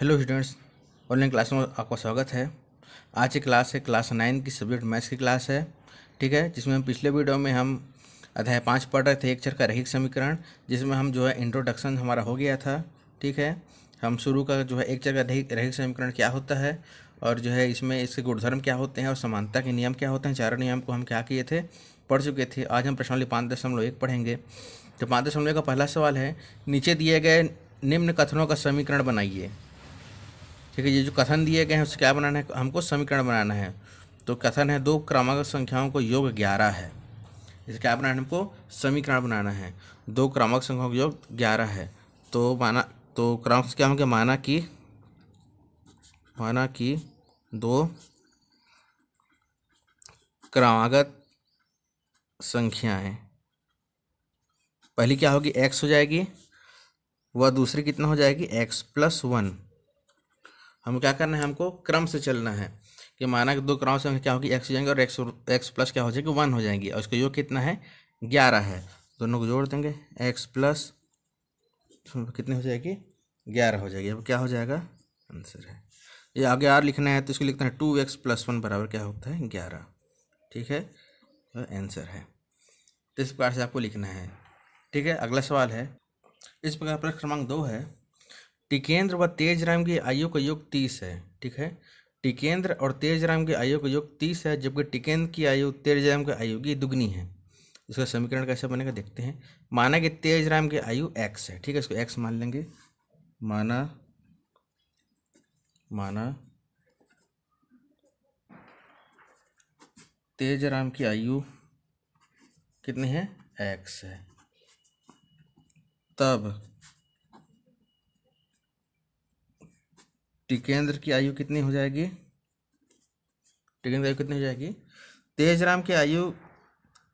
hello students online class में आपका स्वागत है आज की क्लास है क्लास नाइन की सब्जेक्ट मैथ्स की क्लास है ठीक है जिसमें हम पिछले वीडियो में हम अध्याय पाँच पढ़ रहे थे एक चर का रहिक समीकरण जिसमें हम जो है इंट्रोडक्शन हमारा हो गया था ठीक है हम शुरू का जो है एक चर का रहिक समीकरण क्या होता है और जो है इसमें इसके गुणधर्म क्या होते हैं और समानता के नियम क्या होते हैं चारों नियम को हम क्या किए थे पढ़ चुके थे आज हम प्रश्नवाली पाँच दशमलव एक पढ़ेंगे तो पाँच दशमलव का पहला सवाल है नीचे दिए गए निम्न कथनों का समीकरण बनाइए ठीक है ये जो कथन दिए गए हैं उससे क्या बनाना है हमको समीकरण बनाना है तो कथन है दो क्रमागत संख्याओं को योग ग्यारह है इसे क्या बनाना है हमको समीकरण बनाना है दो क्रमांक संख्याओं का योग ग्यारह है तो माना तो क्रमांक क्या होंगे माना कि माना कि दो क्रमागत संख्याएं पहली क्या होगी एक्स हो जाएगी वह दूसरी कितना हो जाएगी एक्स प्लस वन हम क्या करना है हमको क्रम से चलना है कि माना कि दो क्रम से क्या होगी एक्स हो जाएंगे और एक्स एक्स प्लस क्या हो जाएगी वन हो जाएंगी और इसका योग कितना है ग्यारह है दोनों को जोड़ देंगे एक्स प्लस कितनी हो जाएगी ग्यारह हो जाएगी अब क्या हो जाएगा आंसर है ये आगे आर लिखना है तो इसको लिखना है टू एक्स प्लस वन बराबर क्या होता है ग्यारह ठीक है तो आंसर है तो इस प्रकार से आपको लिखना है ठीक है अगला सवाल है इस प्रकार प्रश्न क्रमांक दो है टिकेंद्र व तेज राम की आयु का योग तीस है ठीक है टिकेंद्र और तेज राम की आयु का योग तीस है जबकि टिकेंद्र की आयु तेज राम की आयु की दुगनी है इसका समीकरण कैसे बनेगा देखते हैं माना कि तेज राम की आयु एक्स है ठीक है इसको एक्स मान लेंगे माना माना तेज राम की आयु कितनी है एक्स है तब टिकेंद्र की आयु कितनी हो जाएगी टिकेंद्र की आयु कितनी हो जाएगी तेज राम की आयु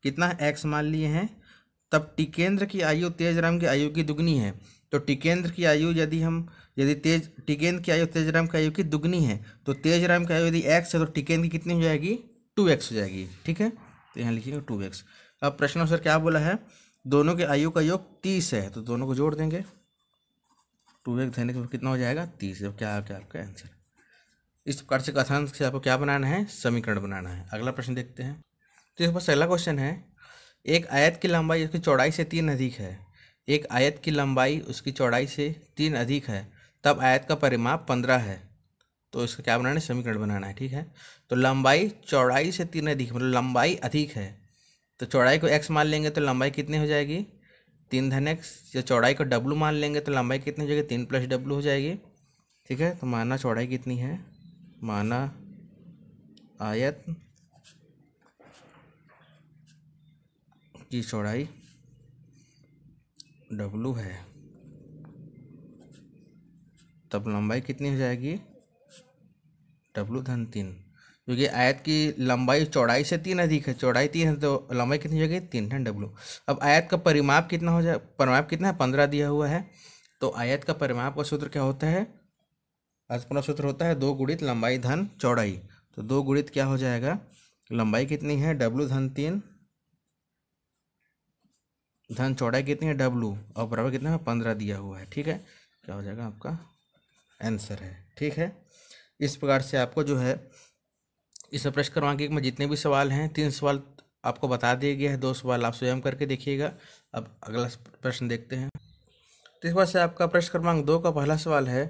कितना एक्स मान लिए हैं तब टिकेंद्र की आयु तेज राम की आयु की दुगनी है तो टिकेंद्र की आयु यदि हम यदि तेज टिकेंद्र की आयु तेज राम की आयु की दुगनी है तो तेज राम की आयु यदि एक्स है तो टिकेंद्र की कितनी हो जाएगी टू एक्स हो जाएगी ठीक है तो यहाँ लिखिएगा टू एक्स अब प्रश्न सर क्या बोला है दोनों के आयु का योग तीस है तो दोनों को जोड़ देंगे टू एक्स धन एक्स कितना हो जाएगा तीस अब क्या क्या आपका आंसर इस प्रकार से कथन से आपको क्या बनाना है समीकरण बनाना है अगला प्रश्न देखते हैं तो इसके पास अगला क्वेश्चन है एक आयत की लंबाई उसकी चौड़ाई से तीन अधिक है एक आयत की लंबाई उसकी चौड़ाई से तीन अधिक है तब आयत का परिमाप पंद्रह है तो इसका क्या बनाना है समीकरण बनाना है ठीक है तो लंबाई चौड़ाई से तीन अधिक मतलब लंबाई अधिक है तो चौड़ाई को एक्स मान लेंगे तो लंबाई कितनी हो जाएगी तीन धन एक्स या चौड़ाई का डब्लू मान लेंगे तो लंबाई कितनी हो जाएगी तीन प्लस डब्लू हो जाएगी ठीक है तो माना चौड़ाई कितनी है माना आयत की चौड़ाई डब्लू है तब लंबाई कितनी हो जाएगी डब्लू धन तीन क्योंकि आयत की लंबाई चौड़ाई से तीन अधिक है चौड़ाई तीन है तो लंबाई कितनी हो जाएगी तीन है डब्लू अब आयत का परिमाप कितना हो जाए परिमाप कितना है पंद्रह दिया हुआ है तो आयत का परिमाप का सूत्र क्या होता है अपना सूत्र होता है दो गुणित लंबाई धन चौड़ाई तो दो गुणित क्या हो जाएगा लंबाई कितनी है डब्लू धन तीन धन चौड़ाई कितनी है डब्लू और बराबर कितना है पंद्रह दिया हुआ है ठीक है क्या हो जाएगा आपका आंसर है ठीक है इस प्रकार से आपको जो है इसमें प्रश्न क्रमांक एक में जितने भी सवाल हैं तीन सवाल आपको बता दिया गया है दो सवाल आप स्वयं करके देखिएगा अब अगला प्रश्न देखते हैं तो इस बात से आपका प्रश्न क्रमांक दो का पहला सवाल है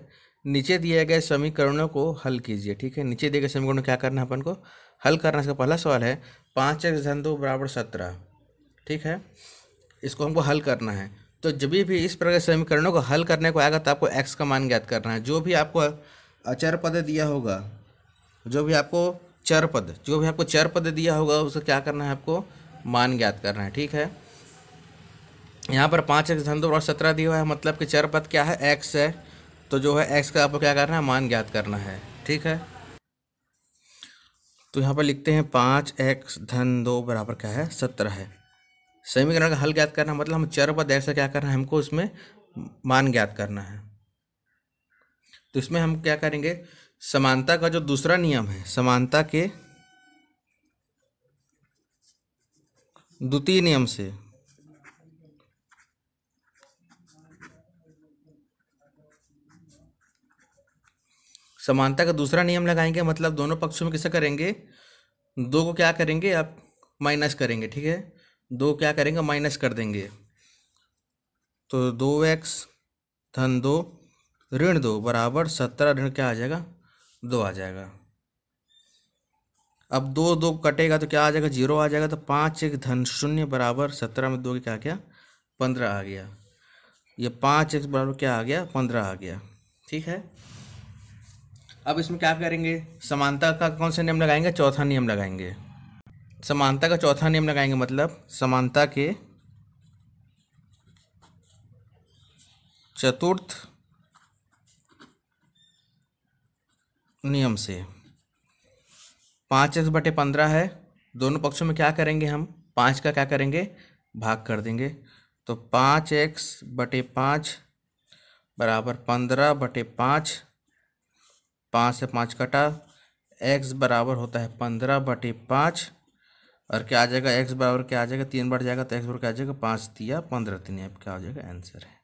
नीचे दिए गए समीकरणों को हल कीजिए ठीक है नीचे दिए गए समीकरणों क्या करना है अपन को हल करना इसका पहला सवाल है पाँच एक्स धन दो बराबर सत्रह ठीक है इसको हमको हल करना है तो जब भी इस प्रकार के समीकरणों को हल करने को आएगा तो आपको एक्स का मान ज्ञात करना है जो भी आपको अचर पद दिया होगा जो भी आपको चर पद जो भी आपको चर पद दिया होगा उसको क्या करना है आपको मान ज्ञात करना है ठीक है यहाँ पर पाँच एक्स धन दो और सत्रह दिया हुआ है मतलब कि चर पद क्या है एक्स है तो जो है एक्स का आपको क्या करना है मान ज्ञात करना है ठीक है तो यहाँ पर लिखते हैं पाँच एक्स धन दो बराबर क्या है सत्रह है समीकरण का हल ज्ञात करना मतलब हम चर पद ऐसा क्या करना है हमको उसमें मान ज्ञात करना है तो इसमें हम क्या करेंगे समानता का जो दूसरा नियम है समानता के द्वितीय नियम से समानता का दूसरा नियम लगाएंगे मतलब दोनों पक्षों में कैसे करेंगे दो को क्या करेंगे आप माइनस करेंगे ठीक है दो क्या करेंगे माइनस कर देंगे तो दो एक्स धन दो ऋण दो बराबर सत्रह ऋण क्या आ जाएगा दो आ जाएगा अब दो दो कटेगा तो क्या आ जाएगा जीरो आ जाएगा तो पाँच एक धन शून्य बराबर सत्रह में दो क्या क्या पंद्रह आ गया ये पाँच एक बराबर क्या आ गया पंद्रह आ गया ठीक है अब इसमें क्या करेंगे समानता का कौन सा नियम लगाएंगे चौथा नियम लगाएंगे समानता का चौथा नियम लगाएंगे मतलब समानता के चतुर्थ नियम से पाँच एक्स बटे पंद्रह है दोनों पक्षों में क्या करेंगे हम पाँच का क्या करेंगे भाग कर देंगे तो पाँच एक्स बटे पाँच बराबर पंद्रह बटे पाँच पाँच से पाँच कटा एक्स बराबर होता है पंद्रह बटे पाँच और क्या आ जाएगा एक्स बराबर क्या आ जाएगा तीन बढ़ जाएगा तो एक्स बराबर क्या आ जाएगा पाँच दिया पंद्रह तीन आपका आ जाएगा आंसर है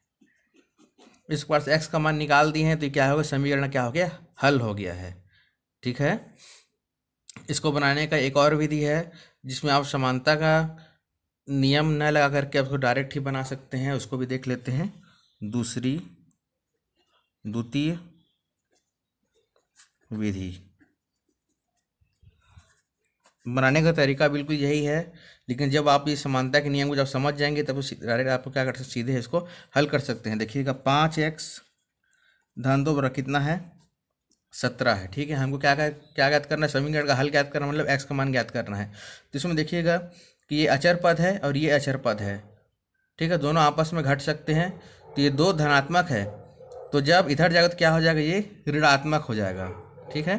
इसके पास एक्स का मान निकाल दिए हैं तो क्या हो गया समीकरण क्या हो गया हल हो गया है ठीक है इसको बनाने का एक और विधि है जिसमें आप समानता का नियम न लगा करके आपको डायरेक्ट ही बना सकते हैं उसको भी देख लेते हैं दूसरी द्वितीय विधि बनाने का तरीका बिल्कुल यही है लेकिन जब आप ये समानता के नियम को जब समझ जाएंगे तब डायरेक्ट आप क्या कर सकते सीधे इसको हल कर सकते हैं देखिएगा पाँच एक्स धन दो बरा कितना है सत्रह है ठीक है हमको क्या क्या ज्ञात करना है समीकरण का हल ज्ञात करना मतलब एक्स का मान ज्ञात करना है तो इसमें देखिएगा कि ये अचर पद है और ये अचर पद है ठीक है दोनों आपस में घट सकते हैं तो ये दो धनात्मक है तो जब इधर जाएगा तो क्या हो जाएगा ये ऋणात्मक हो जाएगा ठीक है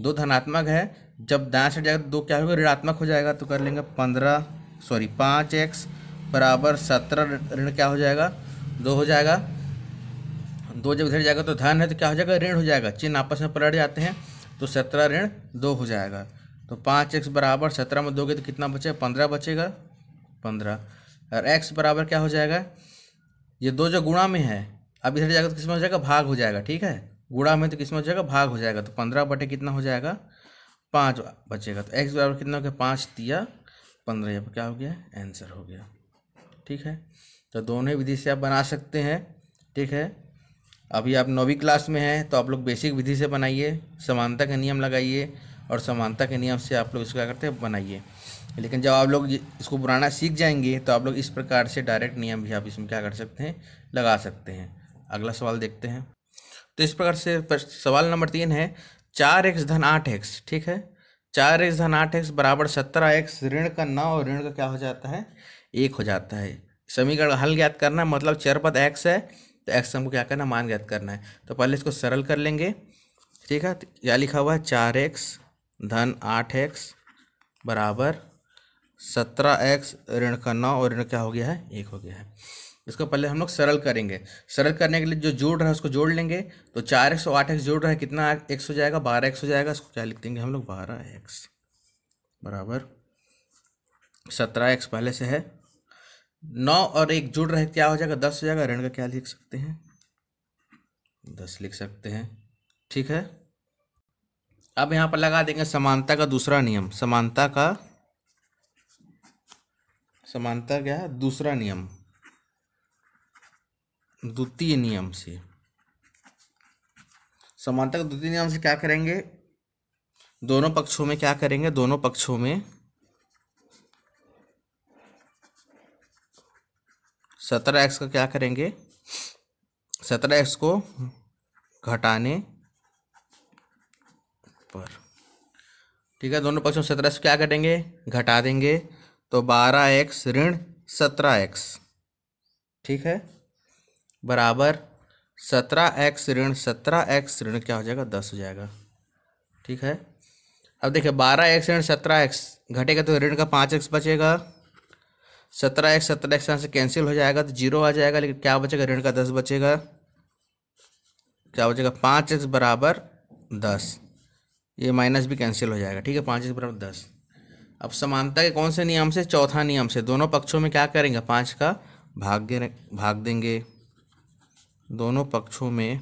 दो धनात्मक है जब दाएँ से जाएगा तो दो क्या होगा ऋणात्मक हो जाएगा तो कर लेंगे पंद्रह सॉरी पाँच एक्स बराबर सत्रह ऋण क्या हो जाएगा दो हो जाएगा दो जब इधर जाएगा तो धन है तो क्या हो जाएगा ऋण हो जाएगा चिन्ह आपस में पलट जाते हैं तो सत्रह ऋण दो हो जाएगा तो पाँच एक्स बराबर सत्रह में दोगे तो कितना बचेगा पंद्रह बचेगा पंद्रह और एक्स बराबर क्या हो जाएगा ये दो जो गुणा में है अब इधर जाएगा तो किसमें हो जाएगा भाग हो जाएगा ठीक है गुड़ा में तो किसमें हो जाएगा भाग हो जाएगा तो पंद्रह बटे कितना हो जाएगा पाँच बचेगा तो एक्स बराबर कितना हो गया पाँच दिया पंद्रह यहाँ पर क्या हो गया आंसर हो गया ठीक है तो दोनों ही विधि से आप बना सकते हैं ठीक है अभी आप नौवीं क्लास में हैं तो आप लोग बेसिक विधि से बनाइए समानता के नियम लगाइए और समानता के नियम से आप लोग इसको क्या करते हैं बनाइए लेकिन जब आप लोग इसको बनाना सीख जाएंगे तो आप लोग इस प्रकार से डायरेक्ट नियम भी आप इसमें क्या कर सकते हैं लगा सकते हैं अगला सवाल देखते हैं तो इस प्रकार से सवाल नंबर तीन है चार एक्स धन आठ एक्स ठीक है चार एक्स धन आठ एक्स बराबर सत्रह एक्स ऋण का नौ और ऋण का क्या हो जाता है एक हो जाता है समीकरण हल ज्ञात करना मतलब चरपद एक्स है तो एक्स हमको क्या करना मान ज्ञात करना है तो पहले इसको सरल कर लेंगे ठीक है तो क्या लिखा हुआ है चार एक्स धन आठ एक्स बराबर सत्रह एक्स ऋण का नौ और ऋण क्या हो गया है एक हो गया है इसको पहले हम लोग सरल करेंगे सरल करने के लिए जो जोड़ रहा है उसको जोड़ लेंगे तो चार एक्स और आठ एक्स जोड़ रहा है कितना एक्स हो जाएगा बारह एक्स हो जाएगा इसको क्या लिख देंगे हम लोग बारह एक्स बराबर सत्रह एक्स पहले से है नौ और एक जुड़ रहे क्या हो जाएगा दस हो जाएगा ऋण का क्या लिख सकते हैं दस लिख सकते हैं ठीक है अब यहाँ पर लगा देंगे समानता का दूसरा नियम समानता का समानता क्या है दूसरा नियम द्वितीय नियम से समानता द्वितीय नियम से क्या करेंगे दोनों पक्षों में क्या करेंगे दोनों पक्षों में सत्रह एक्स का क्या करेंगे सत्रह एक्स को घटाने पर ठीक है दोनों पक्षों सत्रह से क्या करेंगे घटा देंगे तो बारह एक्स ऋण सत्रह एक्स ठीक है बराबर सत्रह एक्स ऋण सत्रह एक्स ऋण क्या हो जाएगा दस हो जाएगा ठीक है अब देखिए बारह एक्स ऋण सत्रह एक्स घटेगा तो ऋण का पाँच एक्स बचेगा सत्रह एक्स सत्रह एक्स यहाँ से कैंसिल हो जाएगा तो जीरो आ जाएगा लेकिन क्या बचेगा ऋण का दस बचेगा क्या बचेगा पाँच एक्स बराबर दस ये माइनस भी कैंसिल हो जाएगा ठीक है पाँच एक्स बराबर दस अब समानता के कौन से नियम से चौथा नियम से दोनों पक्षों में क्या करेंगे पाँच का भाग भाग देंगे दोनों पक्षों में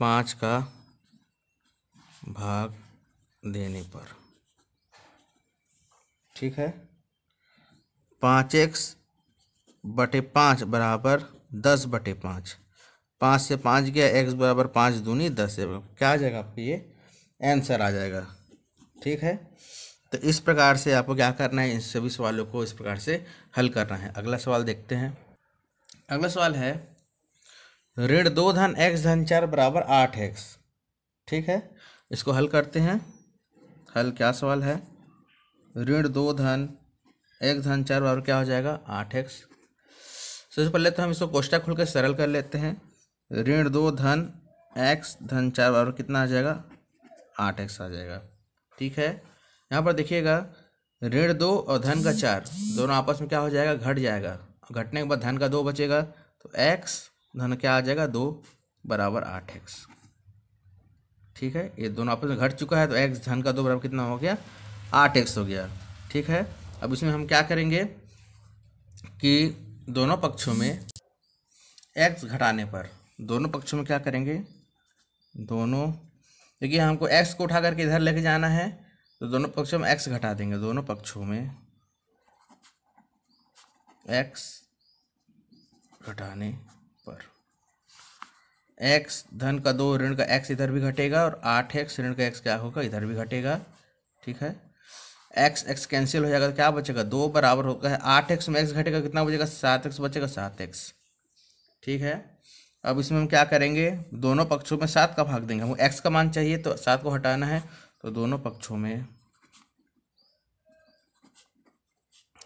पाँच का भाग देने पर ठीक है पाँच एक्स बटे पाँच बराबर दस बटे पाँच पाँच से पाँच गया एक्स बराबर पाँच दूनी दस से क्या आ जाएगा आपको ये आंसर आ जाएगा ठीक है तो इस प्रकार से आपको क्या करना है इन सभी सवालों को इस प्रकार से हल करना है अगला सवाल देखते हैं अगला सवाल है ऋण दो धन एक्स धन चार बराबर आठ एक्स ठीक है इसको हल करते हैं हल क्या सवाल है ऋण दो धन एक धन चार बराबर क्या हो जाएगा आठ एक्स सबसे पहले तो हम इसको कोष्टा खोल कर सरल कर लेते हैं ऋण दो धन एक्स धन चार बराबर कितना आ जाएगा आठ एक्स आ जाएगा ठीक है यहाँ पर देखिएगा ऋण दो और धन का चार दोनों आपस में क्या हो जाएगा घट जाएगा घटने के बाद धन का दो बचेगा तो एक्स धन क्या आ जाएगा दो बराबर आठ एक्स ठीक है ये दोनों आपस में घट चुका है तो एक्स धन का दो बराबर कितना हो गया आठ एक्स हो गया ठीक है अब इसमें हम क्या करेंगे कि दोनों पक्षों में एक्स घटाने पर दोनों पक्षों में क्या करेंगे दोनों देखिए हमको एक्स को उठा करके इधर लेके जाना है तो दोनों पक्षों में एक्स घटा देंगे दोनों पक्षों में एक्स घटाने पर एक्स धन का दो ऋण का एक्स इधर भी घटेगा और आठ एक्स ऋण का एक्स क्या होगा इधर भी घटेगा ठीक है एक्स एक्स कैंसिल हो जाएगा तो क्या बचेगा दो बराबर होता है आठ एक्स में एक्स घटेगा कितना बचेगा सात एक्स बचेगा सात एक्स ठीक है अब इसमें हम क्या करेंगे दोनों पक्षों में सात का भाग देंगे हमको एक्स का मान चाहिए तो सात को हटाना है तो दोनों पक्षों में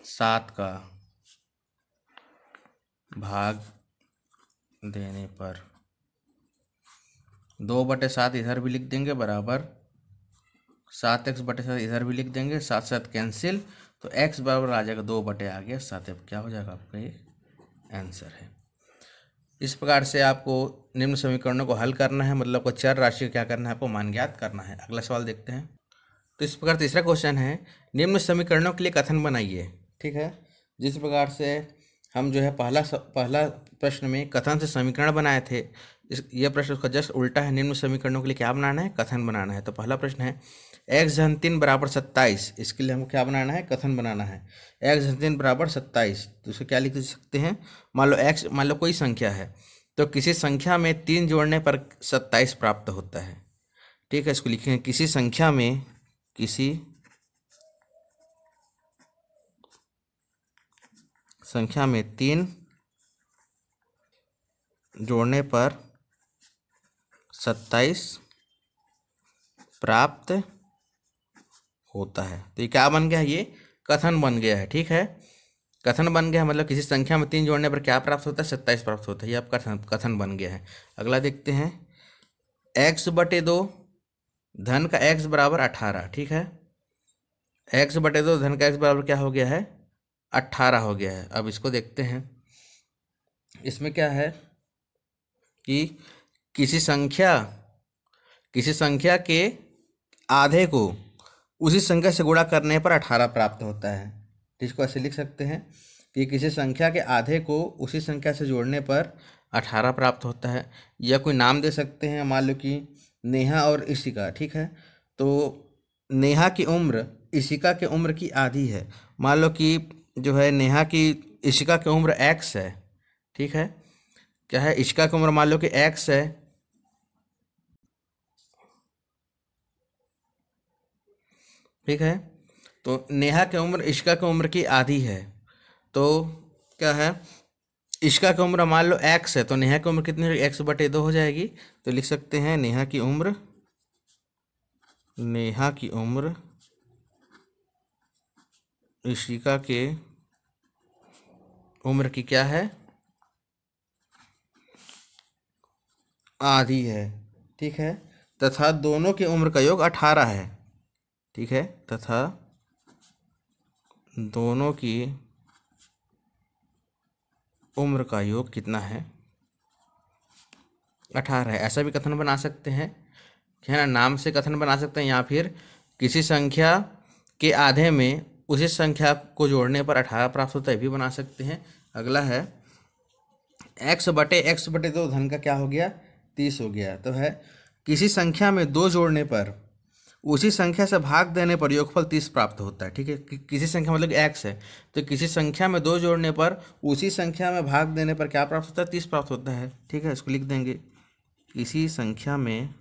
सात का भाग देने पर दो बटे सात इधर भी लिख देंगे बराबर सात एक्स बटे सात इधर भी लिख देंगे सात साथ कैंसिल तो एक्स बराबर आ जाएगा दो बटे आ गया सात क्या हो जाएगा आपका ये आंसर है इस प्रकार से आपको निम्न समीकरणों को हल करना है मतलब को चार राशि क्या करना है आपको मान ज्ञात करना है अगला सवाल देखते हैं तो इस प्रकार तीसरा क्वेश्चन है निम्न समीकरणों के लिए कथन बनाइए ठीक है जिस प्रकार से हम जो है पहला पहला प्रश्न में कथन से समीकरण बनाए थे इस यह प्रश्न उसका जस्ट उल्टा है निम्न समीकरणों के लिए क्या बनाना है कथन बनाना है तो पहला प्रश्न है एक्स धन तीन बराबर सत्ताईस इसके लिए हमको क्या बनाना है कथन बनाना है एक्स धन तीन बराबर सत्ताईस तो उसे क्या लिख सकते हैं मान लो एक्स मान लो कोई संख्या है तो किसी संख्या में तीन जोड़ने पर सत्ताईस प्राप्त होता है ठीक है इसको लिखेंगे किसी संख्या में किसी संख्या में तीन जोड़ने पर सत्ताईस प्राप्त होता है तो ये क्या बन गया ये कथन बन गया है ठीक है कथन बन गया है मतलब किसी संख्या में तीन जोड़ने पर क्या प्राप्त होता है सत्ताईस प्राप्त होता है ये आपका कथन कथन बन गया है अगला देखते हैं एक्स बटे दो धन का एक्स बराबर अठारह ठीक है एक्स बटे दो धन का एक्स बराबर क्या हो गया है अट्ठारह हो गया है अब इसको देखते हैं इसमें क्या है कि किसी संख्या किसी संख्या के आधे को उसी संख्या से गुणा करने पर अठारह प्राप्त होता है तो इसको ऐसे लिख सकते हैं कि किसी संख्या के आधे को उसी संख्या से जोड़ने पर अठारह प्राप्त होता है या कोई नाम दे सकते हैं मान लो कि नेहा और इशिका ठीक है तो नेहा की उम्र इशिका के उम्र की आधी है मान लो कि जो है नेहा की इशिका की उम्र एक्स है ठीक है क्या है इशिका की उम्र मान लो कि एक्स है ठीक है तो नेहा की उम्र इशिका की उम्र की आधी है तो क्या है इशिका की उम्र मान लो एक्स है तो नेहा की उम्र कितनी होगी एक्स बटे दो हो जाएगी तो लिख सकते हैं नेहा की उम्र नेहा की उम्र ऋषिका के उम्र की क्या है आधी है ठीक है तथा दोनों की उम्र का योग अठारह है ठीक है तथा दोनों की उम्र का योग कितना है अठारह है ऐसा भी कथन बना सकते हैं है ना नाम से कथन बना सकते हैं या फिर किसी संख्या के आधे में उसी संख्या को जोड़ने पर अठारह प्राप्त होता है भी बना सकते हैं अगला है एक्स बटे एक्स बटे दो धन का क्या हो गया तीस हो गया तो है किसी संख्या में दो जोड़ने पर उसी संख्या से भाग देने पर योगफल तीस प्राप्त होता है ठीक है कि, किसी संख्या मतलब एक्स है तो किसी संख्या में दो जोड़ने पर उसी संख्या में भाग देने पर क्या प्राप्त होता है तीस प्राप्त होता है ठीक है इसको लिख देंगे किसी संख्या में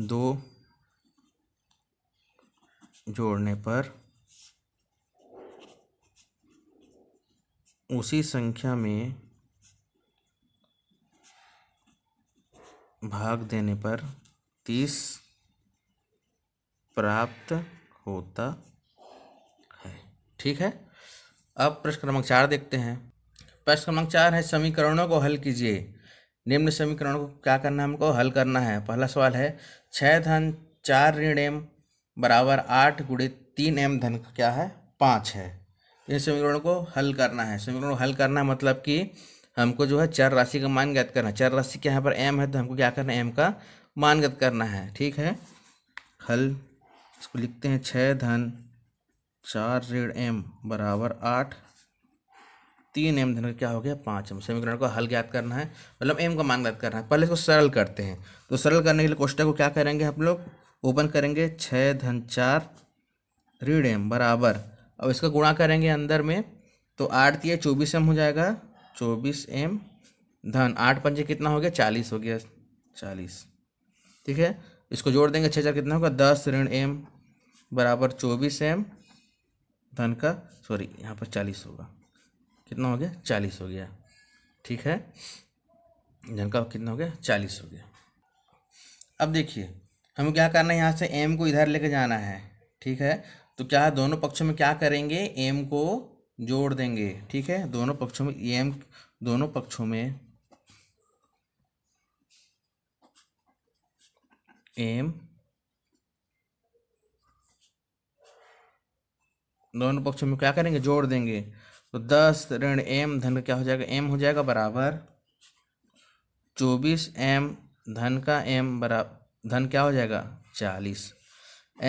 दो जोड़ने पर उसी संख्या में भाग देने पर तीस प्राप्त होता है ठीक है अब प्रश्न क्रमांक चार देखते हैं प्रश्न क्रमांक चार है समीकरणों को हल कीजिए निम्न समीकरणों को क्या करना है हमको हल करना है पहला सवाल है छः धन चार ऋण एम बराबर आठ गुड़े तीन एम धन क्या है पाँच है तो इन समीकरण को हल करना है समीकरण को हल करना मतलब कि हमको जो है चार राशि का मान ज्ञात करना है चार राशि के यहाँ पर एम है तो हमको क्या करना है एम का मान ज्ञात करना है ठीक है हल इसको लिखते हैं छः धन चार ऋण एम बराबर आठ तीन एम धन का क्या हो गया पाँच एम समीकरण को हल ज्ञात करना है मतलब एम का मान ज्ञात करना है पहले इसको सरल करते हैं तो सरल करने के लिए कोष्टक को क्या करेंगे हम लोग ओपन करेंगे छः धन चार रीढ़ एम बराबर अब इसका गुणा करेंगे अंदर में तो आठ ये चौबीस एम हो जाएगा चौबीस एम धन आठ पंजे कितना हो गया चालीस हो गया चालीस ठीक है इसको जोड़ देंगे छः चार कितना होगा दस ऋण एम बराबर चौबीस एम धन का सॉरी यहाँ पर चालीस होगा कितना हो गया चालीस हो गया ठीक है धन का कितना हो गया चालीस हो गया अब देखिए हमें क्या करना है यहाँ से एम को इधर लेके जाना है ठीक है तो क्या है दोनों पक्षों में क्या करेंगे एम को जोड़ देंगे ठीक है दोनों पक्षों में एम दोनों पक्षों में एम दोनों पक्षों में क्या करेंगे जोड़ देंगे तो दस ऋण एम धन का क्या हो जाएगा एम हो जाएगा बराबर चौबीस एम धन का एम बराबर धन क्या हो जाएगा चालीस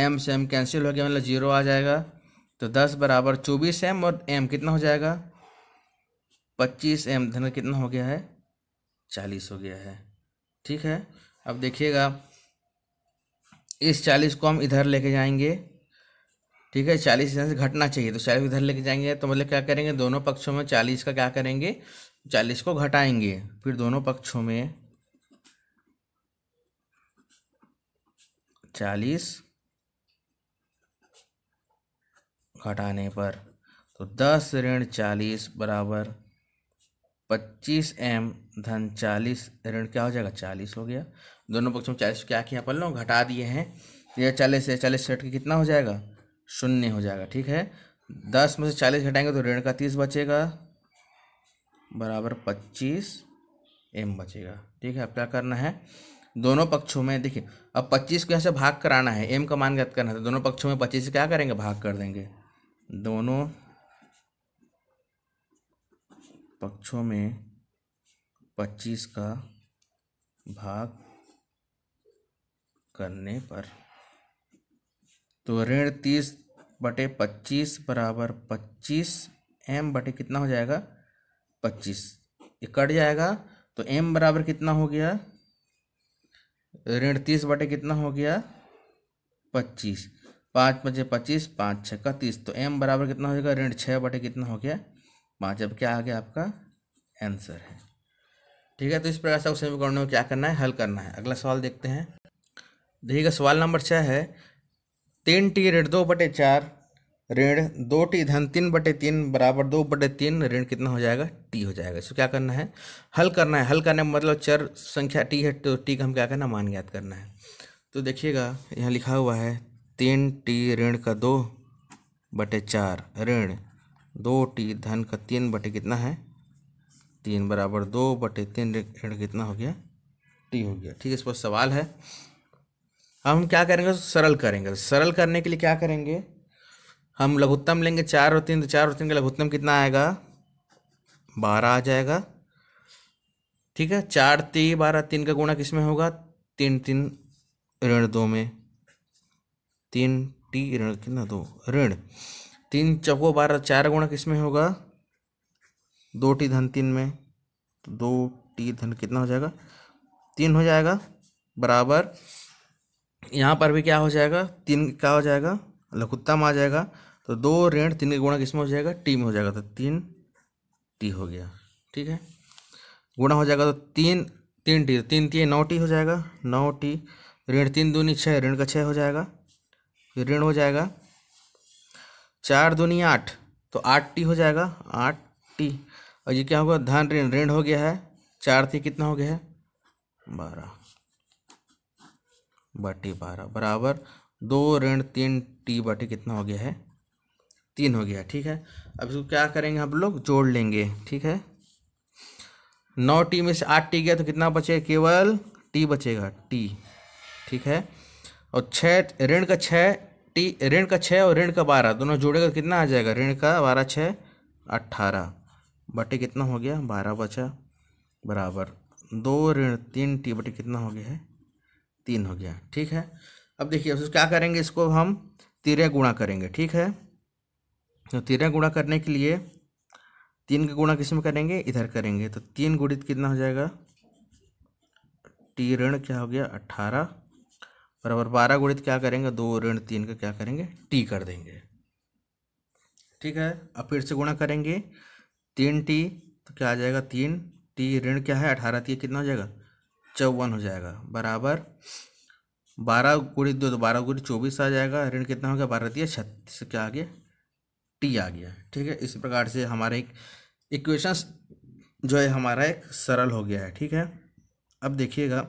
एम से एम कैंसिल हो गया मतलब जीरो आ जाएगा तो दस बराबर चौबीस एम और एम कितना हो जाएगा पच्चीस एम धन कितना हो गया है चालीस हो गया है ठीक है अब देखिएगा इस चालीस को हम इधर लेके जाएंगे ठीक है चालीस इधर से घटना चाहिए तो चालीस इधर लेके जाएंगे तो मतलब क्या करेंगे दोनों पक्षों में चालीस का क्या करेंगे चालीस को घटाएंगे फिर दोनों पक्षों में चालीस घटाने पर तो दस ऋण चालीस बराबर पच्चीस एम धन चालीस ऋण क्या हो जाएगा चालीस हो गया दोनों पक्षों में चालीस क्या किया अपन घटा दिए हैं तो यह चालीस से चालीस सेट के कितना हो जाएगा शून्य हो जाएगा ठीक है दस में से चालीस घटाएंगे तो ऋण का तीस बचेगा बराबर पच्चीस एम बचेगा ठीक है अब क्या करना है दोनों पक्षों में देखिए अब 25 को यहाँ से भाग कराना है एम का मान ज्ञात करना है तो दोनों पक्षों में 25 से क्या करेंगे भाग कर देंगे दोनों पक्षों में 25 का भाग करने पर तो ऋण तीस बटे पच्चीस बराबर पच्चीस एम बटे कितना हो जाएगा पच्चीस ये कट जाएगा तो एम बराबर कितना हो गया ऋण तीस बटे कितना हो गया पच्चीस पाँच पचे पच्चीस पाँच छः का तीस तो एम बराबर कितना हो जाएगा ऋण छः बटे कितना हो गया पाँच अब क्या आ गया आपका आंसर है ठीक है तो इस प्रकार से समीकरण में क्या करना है हल करना है अगला सवाल देखते हैं देखिएगा सवाल नंबर छः है तीन टी ऋण दो बटे चार ऋण दो टी धन तीन बटे तीन बराबर दो बटे तीन ऋण कितना हो जाएगा टी हो जाएगा इसको क्या करना है हल करना है हल करने का मतलब चर संख्या टी है तो टी का हम क्या करना मान ज्ञात करना है तो देखिएगा यहाँ लिखा हुआ है तीन टी ऋण का दो बटे चार ऋण दो टी धन का तीन बटे कितना है तीन बराबर दो बटे तीन ऋण कितना हो गया टी हो गया ठीक है इस पर सवाल है अब हम क्या करेंगे सरल करेंगे सरल करने के लिए क्या करेंगे हम लघुत्तम लेंगे चार और तीन तो चार और तीन का लघुत्तम कितना आएगा बारह आ जाएगा ठीक है चार ती बारह तीन का गुणा किस में होगा तीन तीन ऋण दो में तीन टी ऋण कितना दो ऋण तीन चौको बारह चार गुणा किस में होगा दो टी धन तीन में तो दो टी धन कितना हो जाएगा तीन हो जाएगा बराबर यहाँ पर भी क्या हो जाएगा तीन क्या हो जाएगा लघुत्तम आ जाएगा तो दो ऋण तीन का गुणा किसमें हो जाएगा टी में हो जाएगा तो तीन टी हो गया ठीक है गुणा हो जाएगा तो तीन तीन टी तीन टी नौ टी हो जाएगा नौ टी ऋण तीन दूनी छः ऋण का छः हो जाएगा फिर ऋण हो जाएगा चार दूनी आठ तो आठ टी हो जाएगा आठ टी और ये क्या होगा धन ऋण ऋण हो गया है चार थी कितना हो गया है बारह बटी बारह बराबर दो ऋण तीन टी बटी कितना हो गया है तीन हो गया ठीक है अब इसको क्या करेंगे हम लोग जोड़ लेंगे ठीक है नौ टी में से आठ टी गया तो कितना बचेगा केवल टी बचेगा टी ठीक है और छः ऋण का छः टी ऋण का छः और ऋण का बारह दोनों जोड़ेगा तो कितना आ जाएगा ऋण का बारह छः अट्ठारह बटे कितना हो गया बारह बचा बराबर दो ऋण तीन टी बटे कितना हो गया है तीन हो गया ठीक है अब देखिए अब क्या करेंगे इसको हम तिरे गुणा करेंगे ठीक है तो तेरह गुणा करने के लिए तीन का गुणा किस में करेंगे इधर करेंगे तो तीन गुणित कितना हो जाएगा टी ऋण क्या हो गया अट्ठारह बराबर बारह गुणित क्या करेंगे दो ऋण तीन का क्या करेंगे टी कर देंगे ठीक है अब फिर से गुणा करेंगे तीन टी तो क्या आ जाएगा तीन टी ऋण क्या है अठारह टी कितना हो जाएगा चौवन हो जाएगा बराबर बारह गुणित दो तो बारह गुणित चौबीस आ जाएगा ऋण कितना हो गया बारह दिया छत्तीस क्या आ गया टी आ गया ठीक है इसी प्रकार से हमारे इक्वेशन जो है हमारा एक सरल हो गया है ठीक है अब देखिएगा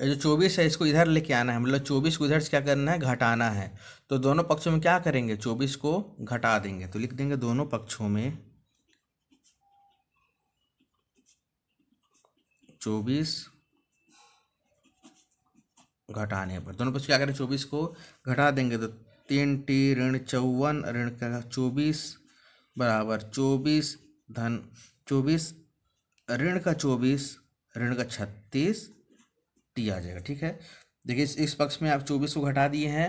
जो चौबीस है इसको इधर लेके आना है मतलब चौबीस को इधर से क्या करना है घटाना है तो दोनों पक्षों में क्या करेंगे चौबीस को घटा देंगे तो लिख देंगे दोनों पक्षों में चौबीस घटाने पर दोनों पक्ष क्या करें चौबीस को घटा देंगे तो तीन टी ऋण चौवन ऋण चौबीस बराबर चौबीस धन चौबीस ऋण का चौबीस ऋण का छत्तीस टी आ जाएगा ठीक है देखिए इस पक्ष में आप चौबीस को घटा दिए हैं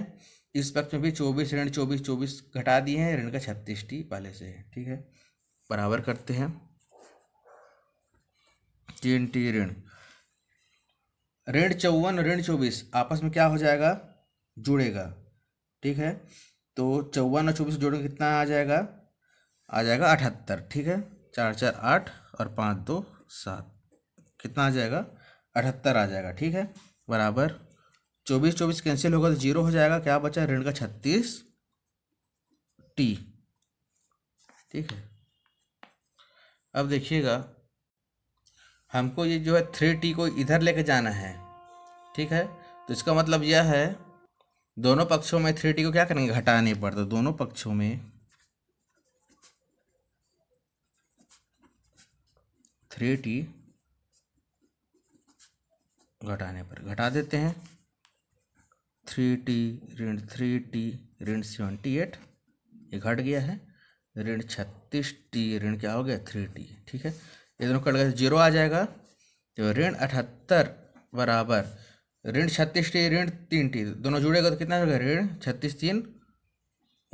इस पक्ष में भी चौबीस ऋण चौबीस चौबीस घटा दिए हैं ऋण का छत्तीस टी पहले से है ठीक है बराबर करते हैं तीन टी ऋण ऋण चौवन ऋण चौबीस आपस में क्या हो जाएगा जुड़ेगा ठीक है तो चौवन और चौबीस जोड़ेंगे कितना आ जाएगा आ जाएगा अठहत्तर ठीक है चार चार आठ और पाँच दो सात कितना आ जाएगा अठहत्तर आ जाएगा ठीक है बराबर चौबीस चौबीस कैंसिल होगा तो जीरो हो जाएगा क्या बचा ऋण का छत्तीस टी ठीक है अब देखिएगा हमको ये जो है थ्री टी को इधर लेके जाना है ठीक है तो इसका मतलब यह है दोनों पक्षों में थ्री टी को क्या करेंगे घटाने पर तो दोनों पक्षों में थ्री टी घटाने पर घटा देते हैं थ्री टी ऋण थ्री टी ऋण सेवेंटी एट ये घट गया है ऋण छत्तीस टी ऋण क्या हो गया थ्री टी ठीक है ये दोनों कट गए तो जीरो आ जाएगा तो ऋण अठहत्तर बराबर ऋण छत्तीस टी ऋण तीन टी दोनों जुड़ेगा तो कितना होगा ऋण छत्तीस तीन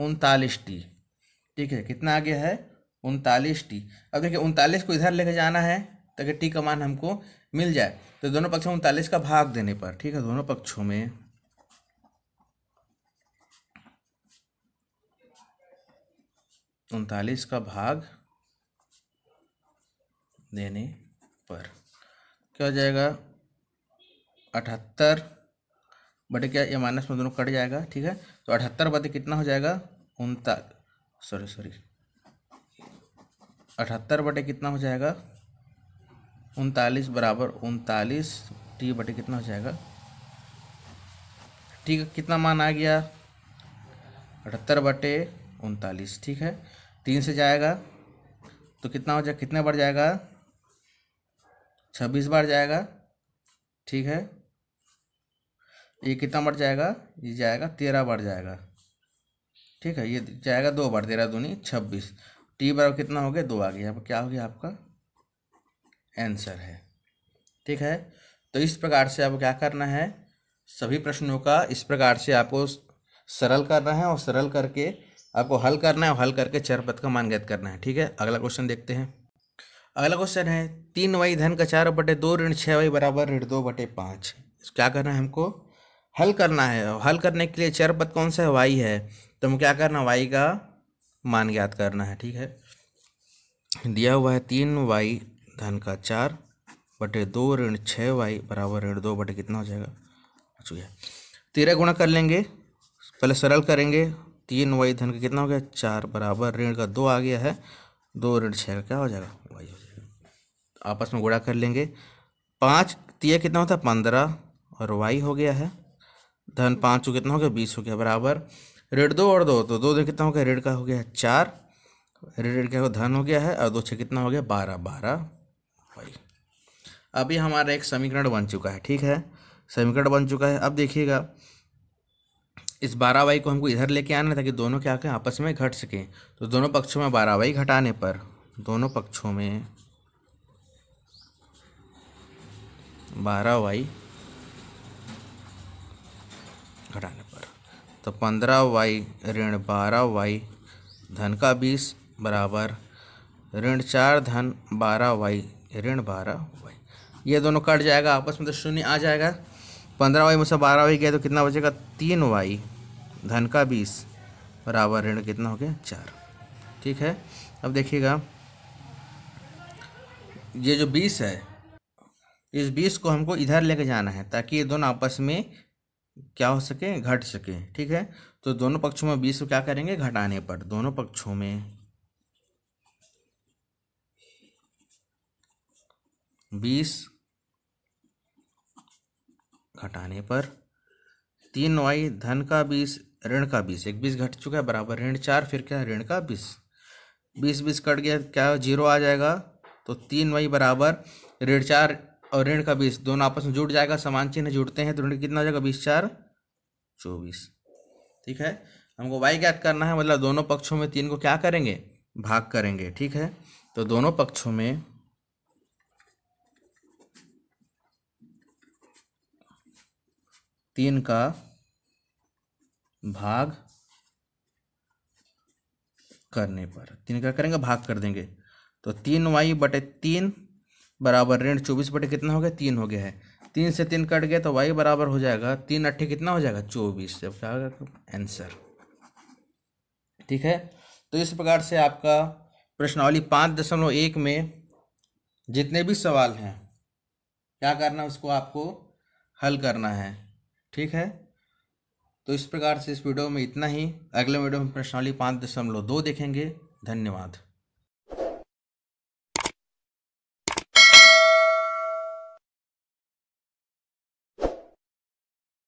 उनतालीस टी ठीक है कितना आ गया है उनतालीस टी अब देखिए उनतालीस को इधर लेके जाना है ताकि टी का मान हमको मिल जाए तो दोनों पक्षों उनतालीस का भाग देने पर ठीक है दोनों पक्षों में उनतालीस का भाग देने पर क्या हो जाएगा अठहत्तर बटे क्या ये माइनस में दोनों कट जाएगा ठीक है तो अठहत्तर बटे कितना हो जाएगा उनता सॉरी सॉरी अठहत्तर बटे कितना हो जाएगा उनतालीस बराबर उनतालीस टी बटे कितना हो जाएगा ठीक है कितना मान आ गया अठहत्तर बटे उनतालीस ठीक है तीन से जाएगा तो कितना हो जाएगा कितने बार जाएगा छब्बीस बार जाएगा ठीक है ये कितना बढ़ जाएगा ये जाएगा तेरह बढ़ जाएगा ठीक है ये जाएगा दो बार तेरह दूनी छब्बीस टी बराबर कितना हो गया दो आ गया क्या हो गया आपका आंसर है ठीक है तो इस प्रकार से आपको क्या करना है सभी प्रश्नों का इस प्रकार से आपको सरल करना है और सरल करके आपको हल करना है और हल करके चर पद का मान ज्ञात करना है ठीक है अगला क्वेश्चन देखते हैं अगला क्वेश्चन है तीन वाई धन का चार बटे दो ऋण छः वाई बराबर ऋण दो बटे पाँच क्या करना है हमको हल करना है हल करने के लिए चर पद कौन सा है वाई है तो हम क्या करना वाई का मान ज्ञात करना है ठीक है दिया हुआ है तीन वाई धन का चार बटे दो ऋण छः वाई बराबर ऋण दो बटे कितना हो जाएगा चुके तेरह गुणा कर लेंगे पहले सरल करेंगे तीन वाई धन का कितना हो गया चार बराबर ऋण का दो आ गया है दो ऋण छः का क्या हो जाएगा वाई हो जाएगा आपस में गुणा कर लेंगे पाँच तीय कितना होता है पंद्रह और वाई हो गया है धन पाँच सौ कितना हो गया बीस हो गया बराबर रेड दो और दो तो दो दो कितना हो गया रेड का हो गया चार रेड रेड क्या धन हो गया है और दो छः कितना हो गया बारह बारह भाई अभी हमारा एक समीकरण बन चुका है ठीक है समीकरण बन चुका है अब देखिएगा इस बारह वाई को हमको इधर लेके आना ताकि दोनों क्या आके आपस में घट सकें तो दोनों पक्षों में बारह वाई घटाने पर दोनों पक्षों में बारह वाई घटाने पर तो पंद्रह वाई ऋण बारह वाई धन का बीस बराबर ऋण चार धन बारह वाई ऋण बारह वाई ये दोनों कट जाएगा आपस में तो शून्य आ जाएगा पंद्रह वाई मुझसे बारह वाई गया तो कितना बचेगा तीन वाई धन का बीस बराबर ऋण कितना हो गया चार ठीक है अब देखिएगा ये जो बीस है इस बीस को हमको इधर लेके जाना है ताकि ये दोनों आपस में क्या हो सके घट सके ठीक है तो दोनों पक्षों में बीस को क्या करेंगे घटाने पर दोनों पक्षों में बीस घटाने पर तीन वाई धन का बीस ऋण का बीस एक बीस घट चुका है बराबर ऋण चार फिर क्या ऋण का बीस बीस बीस कट गया क्या जीरो आ जाएगा तो तीन वाई बराबर ऋण चार और ऋण का बीस दोनों आपस में जुड़ जाएगा समान चिन्ह जुड़ते हैं तो ऋण कितना हो जाएगा बीस चार चौबीस ठीक है हमको वाई ज्ञात करना है मतलब दोनों पक्षों में तीन को क्या करेंगे भाग करेंगे ठीक है तो दोनों पक्षों में तीन का भाग करने पर तीन का करेंगे भाग कर देंगे तो तीन वाई बटे तीन बराबर ऋण चौबीस बटे कितना हो गया तीन हो गया है तीन से तीन कट गया तो वाई बराबर हो जाएगा तीन अट्ठे कितना हो जाएगा चौबीस जब क्या आंसर ठीक है तो इस प्रकार से आपका प्रश्नावली पाँच दशमलव एक में जितने भी सवाल हैं क्या करना है उसको आपको हल करना है ठीक है तो इस प्रकार से इस वीडियो में इतना ही अगले वीडियो में प्रश्नावली पाँच दशमलव दो देखेंगे धन्यवाद